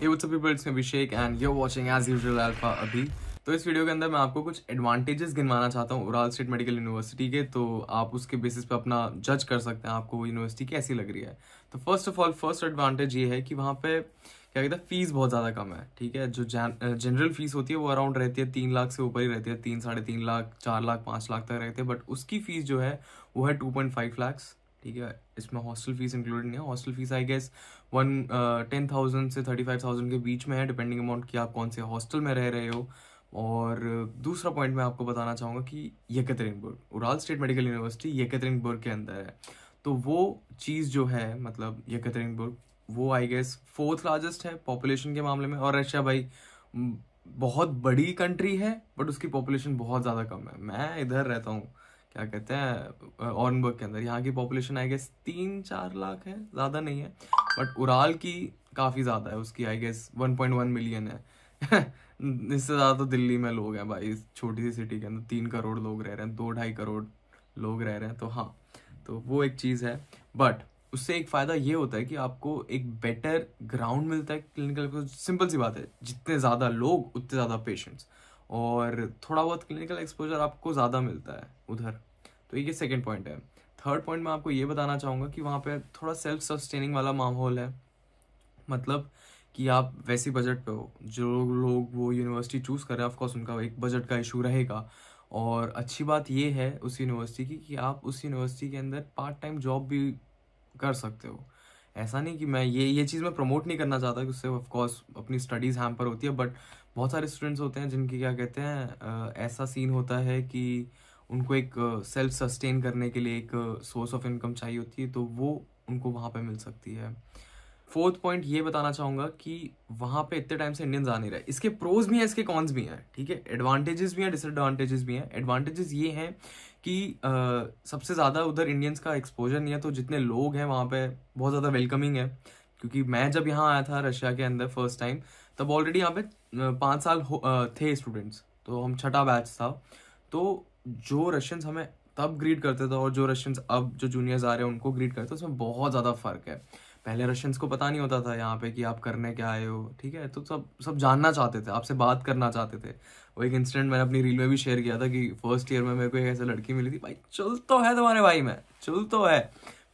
Hey what's up people it's Abhishek and you're watching as usual Alpha Abhi तो इस video के अंदर मैं आपको कुछ एडवांटेजेस गिनवाना चाहता हूँ ओराल स्टेट मेडिकल यूनिवर्सिटी के तो आप उसके बेसिस पे अपना जज कर सकते हैं आपको यूनिवर्सिटी कैसी लग रही है तो first of all first advantage ये है कि वहाँ पे क्या कहते हैं फीस बहुत ज़्यादा कम है ठीक है जो जनरल फीस होती है वो अराउंड रहती है तीन लाख से ऊपर ही रहती है तीन साढ़े तीन लाख चार लाख पाँच लाख तक रहते हैं बट उसकी फीस जो है वो है टू पॉइंट फाइव लैक्स ठीक है इसमें हॉस्टल फीस इंक्लूडेड नहीं है hostel fees I guess one ten thousand से थर्टी फाइव थाउजेंड के बीच में है डिपेंडिंग अमाउंट कि आप कौन से हॉस्टल में रह रहे हो और uh, दूसरा पॉइंट मैं आपको बताना चाहूँगा कि Yekaterinburg Ural State Medical University Yekaterinburg के अंदर है तो वो चीज़ जो है मतलब येकतरिनबर्ग वो आई गेस फोर्थ लार्जेस्ट है पॉपुलेशन के मामले में और रशिया भाई बहुत बड़ी कंट्री है बट उसकी पॉपुलेशन बहुत ज़्यादा कम है मैं इधर रहता हूँ क्या कहते हैं ऑर्नबर्ग के अंदर यहाँ की पॉपुलेशन आई गेस तीन चार लाख है ज़्यादा नहीं है बट उराल की काफ़ी ज़्यादा है उसकी I guess one point one million है इससे ज़्यादा तो दिल्ली में लोग हैं भाई इस छोटी सी सिटी के अंदर तीन करोड़ लोग रह रहे हैं दो ढाई करोड़ लोग रह रहे हैं तो हाँ तो वो एक चीज़ है बट उससे एक फ़ायदा ये होता है कि आपको एक बेटर ग्राउंड मिलता है क्लिनिकल को सिंपल सी बात है जितने ज़्यादा लोग उतने ज़्यादा पेशेंट्स और थोड़ा बहुत क्लिनिकल एक्सपोजर आपको ज़्यादा मिलता है उधर तो ये सेकेंड पॉइंट है थर्ड पॉइंट मैं आपको ये बताना चाहूँगा कि वहाँ पर थोड़ा सेल्फ सस्टेनिंग वाला माहौल है मतलब कि आप वैसे बजट पे हो जो लोग वो यूनिवर्सिटी चूज़ कर रहे हैं ऑफकोर्स उनका एक बजट का इशू रहेगा और अच्छी बात ये है उस यूनिवर्सिटी की कि आप उस यूनिवर्सिटी के अंदर पार्ट टाइम जॉब भी कर सकते हो ऐसा नहीं कि मैं ये ये चीज़ मैं प्रमोट नहीं करना चाहता कि उससे ऑफकोर्स अपनी स्टडीज़ हैम्पर होती है बट बहुत सारे स्टूडेंट्स होते हैं जिनकी क्या कहते हैं ऐसा सीन होता है कि उनको एक सेल्फ सस्टेन करने के लिए एक सोर्स ऑफ इनकम चाहिए होती है तो वो उनको वहाँ पे मिल सकती है फोर्थ पॉइंट ये बताना चाहूँगा कि वहाँ पे इतने टाइम से इंडियंस आ नहीं रहे इसके प्रोज भी हैं इसके कॉन्स भी हैं ठीक है एडवांटेजेस भी हैं डिसएडवांटेजेस भी हैं एडवांटेजेस ये हैं कि आ, सबसे ज़्यादा उधर इंडियंस का एक्सपोजर नहीं है तो जितने लोग हैं वहाँ पे बहुत ज़्यादा वेलकमिंग है क्योंकि मैं जब यहाँ आया था रशिया के अंदर फर्स्ट टाइम तब ऑलरेडी यहाँ पे पाँच साल थे स्टूडेंट्स तो हम छठा बैच था तो जो रशियंस हमें तब ग्रीट करते थे और जो रशियंस अब जो जूनियर्स आ रहे हैं उनको ग्रीट करते थे उसमें बहुत ज़्यादा फ़र्क है पहले रशियंस को पता नहीं होता था यहाँ पे कि आप करने क्या आए हो ठीक है तो सब सब जानना चाहते थे आपसे बात करना चाहते थे वो एक इंसिडेंट मैंने अपनी रील में भी शेयर किया था कि फर्स्ट ईयर में मेरे को एक ऐसी लड़की मिली थी भाई चुल तो है तुम्हारे भाई में चुल तो है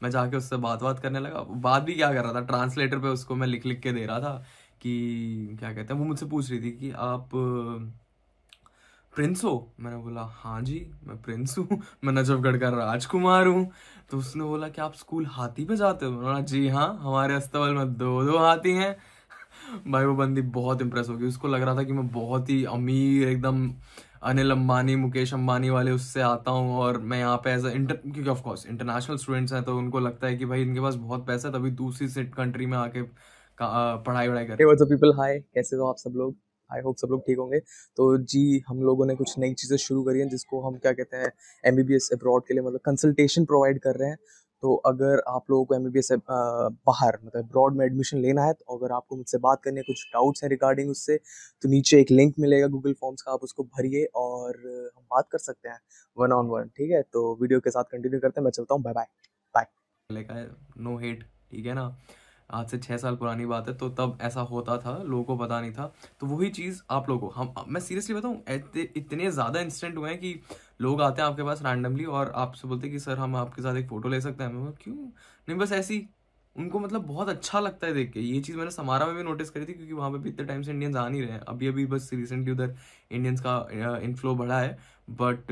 मैं जाके उससे बात बात करने लगा बात भी क्या कर रहा था ट्रांसलेटर पर उसको मैं लिख लिख के दे रहा था कि क्या कहते हैं वो मुझसे पूछ रही थी कि आप प्रिंस हो मैंने बोला हाँ जी मैं प्रिंस हूँ मैं नजफगढ़ का राजकुमार हूँ तो उसने बोला कि आप स्कूल हाथी पे जाते हो बोला जी हाँ हमारे अस्तबल में दो दो हाथी हैं भाई वो बंदी बहुत इंप्रेस हो गई उसको लग रहा था कि मैं बहुत ही अमीर एकदम अनिल अंबानी मुकेश अंबानी वाले उससे आता हूँ और मैं यहाँ पे एज इंटर क्योंकि ऑफकोर्स इंटरनेशनल स्टूडेंट्स हैं तो उनको लगता है कि भाई इनके पास बहुत पैसा है तभी दूसरी कंट्री में आके पढ़ाई वढ़ाई करते पीपल हाय कैसे हो आप सब लोग आई होप सब लोग ठीक होंगे तो जी हम लोगों ने कुछ नई चीज़ें शुरू करी हैं जिसको हम क्या कहते हैं एम बी अब्रॉड के लिए मतलब कंसल्टेशन प्रोवाइड कर रहे हैं तो अगर आप लोगों को एम बी बाहर मतलब ब्रॉड में एडमिशन लेना है तो अगर आपको मुझसे बात करनी है कुछ डाउट्स हैं रिगार्डिंग उससे तो नीचे एक लिंक मिलेगा गूगल फॉर्म्स का आप उसको भरिए और हम बात कर सकते हैं वन ऑन वन ठीक है तो वीडियो के साथ कंटिन्यू करते हैं मैं चलता हूँ bye bye bye no hate ठीक है ना आज से छः साल पुरानी बात है तो तब ऐसा होता था लोगों को पता नहीं था तो वही चीज़ आप लोगों को हम मैं सीरियसली बताऊँ इतने ज़्यादा इंसिडेंट हुए हैं कि लोग आते हैं आपके पास रैंडमली और आपसे बोलते हैं कि सर हम आपके साथ एक फ़ोटो ले सकते हैं मैं क्यों नहीं बस ऐसी उनको मतलब बहुत अच्छा लगता है देख के ये चीज़ मैंने समारा में भी नोटिस करी थी क्योंकि वहाँ पे भी इतने टाइम से इंडियंस आ नहीं रहे हैं अभी अभी बस रिसेंटली उधर इंडियंस का इनफ्लो बढ़ा है बट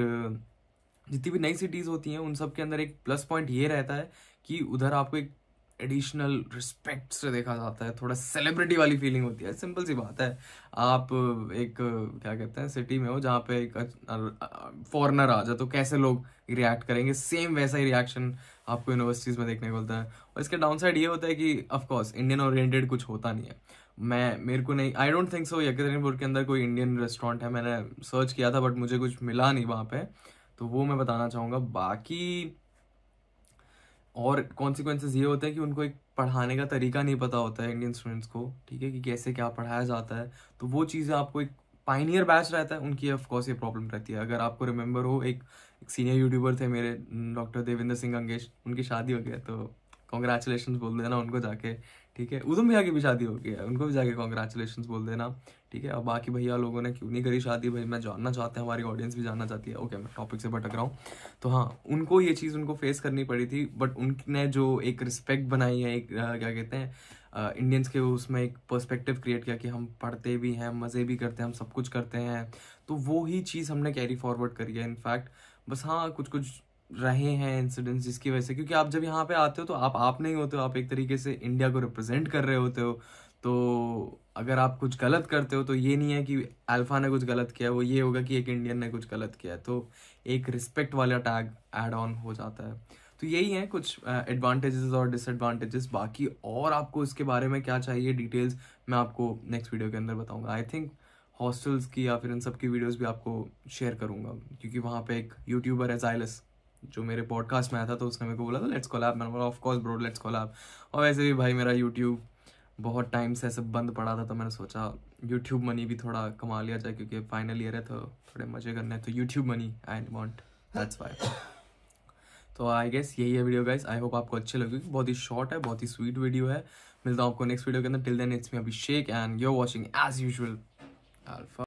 जितनी भी नई सिटीज़ होती हैं उन सब के अंदर एक प्लस पॉइंट ये रहता है कि उधर आपको एक एडिशनल रिस्पेक्ट से देखा जाता है थोड़ा सेलिब्रिटी वाली फीलिंग होती है सिंपल सी बात है आप एक क्या कहते हैं सिटी में हो जहाँ पे एक फॉरनर आ जाए तो कैसे लोग रिएक्ट करेंगे सेम वैसा ही रिएक्शन आपको यूनिवर्सिटीज़ में देखने को मिलता है और इसका डाउनसाइड ये होता है कि ऑफकोर्स इंडियन ओरिएंटेड कुछ होता नहीं है मैं मेरे को नहीं आई डोंट थिंक सो यकीनपुर के अंदर कोई इंडियन रेस्टोरेंट है मैंने सर्च किया था बट मुझे कुछ मिला नहीं वहाँ पे तो वो मैं बताना चाहूँगा बाकी और कॉन्सिक्वेंसेज ये होते हैं कि उनको एक पढ़ाने का तरीका नहीं पता होता है इंडियन स्टूडेंट्स को ठीक है कि कैसे क्या पढ़ाया जाता है तो वो चीज़ें आपको एक पाइनियर बैच रहता है उनकी ऑफकोर्स ये प्रॉब्लम रहती है अगर आपको रिमेंबर हो एक, एक सीनियर यूट्यूबर थे मेरे डॉक्टर देवेंद्र सिंह अंगेश उनकी शादी हो गया तो कॉन्ग्रेचुलेशन बोल देना उनको जाके ठीक है उधम भैया की भी शादी हो गई है उनको भी जाके कॉन्ग्रेचुलेशन बोल देना ठीक है और बाकी भैया लोगों ने क्यों नहीं करी शादी भाई मैं जानना चाहता हूँ हमारी ऑडियंस भी जानना चाहती है ओके मैं टॉपिक से भटक रहा हूँ तो हाँ उनको ये चीज़ उनको फेस करनी पड़ी थी बट उनने जो एक रिस्पेक्ट बनाई है एक क्या कहते हैं इंडियंस के उसमें एक पर्सपेक्टिव क्रिएट किया कि हम पढ़ते भी हैं मज़े भी करते हैं हम सब कुछ करते हैं तो वो ही चीज़ हमने कैरी फॉरवर्ड करी है इनफैक्ट बस हाँ कुछ कुछ रहे हैं इंसिडेंट्स जिसकी वजह से क्योंकि आप जब यहाँ पे आते हो तो आप आप नहीं होते हो आप एक तरीके से इंडिया को रिप्रेजेंट कर रहे होते हो तो अगर आप कुछ गलत करते हो तो ये नहीं है कि अल्फा ने कुछ गलत किया वो ये होगा कि एक इंडियन ने कुछ गलत किया तो एक रिस्पेक्ट वाला टैग एड ऑन हो जाता है तो यही है कुछ एडवांटेजेस uh, और डिसएडवांटेजेस बाकी और आपको इसके बारे में क्या चाहिए डिटेल्स मैं आपको नेक्स्ट वीडियो के अंदर बताऊंगा आई थिंक हॉस्टल्स की या फिर इन सब की वीडियोस भी आपको शेयर करूंगा क्योंकि वहाँ पे एक यूट्यूबर है जाइलस जो मेरे पॉडकास्ट में आया था तो उसने मेरे को बोला था लेट्स कॉल आप मैंने बोला ऑफकोर्स ब्रो लेट्स कॉल आप और वैसे भी भाई मेरा यूट्यूब बहुत टाइम से ऐसे बंद पड़ा था तो मैंने सोचा यूट्यूब मनी भी थोड़ा कमा लिया जाए क्योंकि फाइनल ईयर है तो थोड़े मजे करने हैं तो YouTube money I want that's why तो आई गेस यही है वीडियो गाइस आई होप आपको अच्छी लगी बहुत ही शॉर्ट है बहुत ही स्वीट वीडियो है मिलता हूँ आपको नेक्स्ट वीडियो के अंदर till then it's me Abhishek and you are watching as usual alpha